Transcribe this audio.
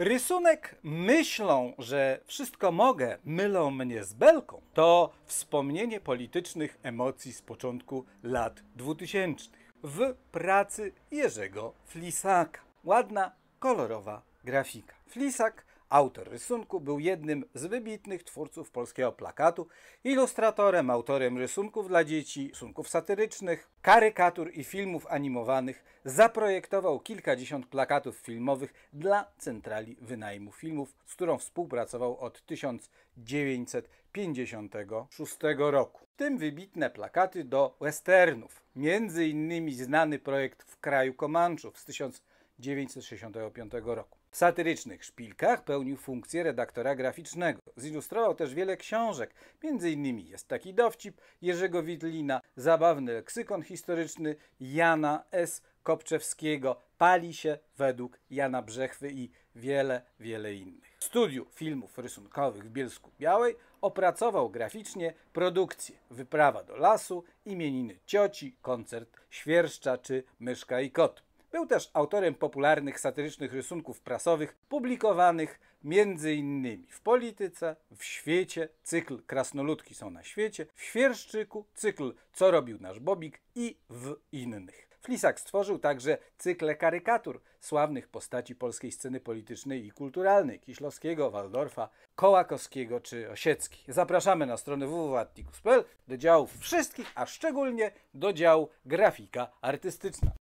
Rysunek myślą, że wszystko mogę, mylą mnie z belką, to wspomnienie politycznych emocji z początku lat 2000 w pracy Jerzego Flisaka. Ładna, kolorowa grafika. Flisak Autor rysunku był jednym z wybitnych twórców polskiego plakatu, ilustratorem, autorem rysunków dla dzieci, rysunków satyrycznych, karykatur i filmów animowanych. Zaprojektował kilkadziesiąt plakatów filmowych dla Centrali Wynajmu Filmów, z którą współpracował od 1956 roku. W tym wybitne plakaty do westernów, między innymi znany projekt w kraju Komanczów z 1956 1965 roku. W satyrycznych szpilkach pełnił funkcję redaktora graficznego. Zilustrował też wiele książek, m.in. jest taki dowcip Jerzego Witlina, zabawny leksykon historyczny Jana S. Kopczewskiego, Pali się według Jana Brzechwy i wiele, wiele innych. W studiu filmów rysunkowych w Bielsku Białej opracował graficznie produkcje Wyprawa do lasu, imieniny cioci, koncert świerszcza czy Myszka i kot. Był też autorem popularnych satyrycznych rysunków prasowych, publikowanych m.in. w Polityce, w Świecie, cykl Krasnoludki są na świecie, w Świerszczyku, cykl Co robił nasz Bobik i w innych. Flisak stworzył także cykle karykatur sławnych postaci polskiej sceny politycznej i kulturalnej Kiślowskiego, Waldorfa, Kołakowskiego czy Osiecki. Zapraszamy na stronę www.atticus.pl do działów wszystkich, a szczególnie do działu grafika artystyczna.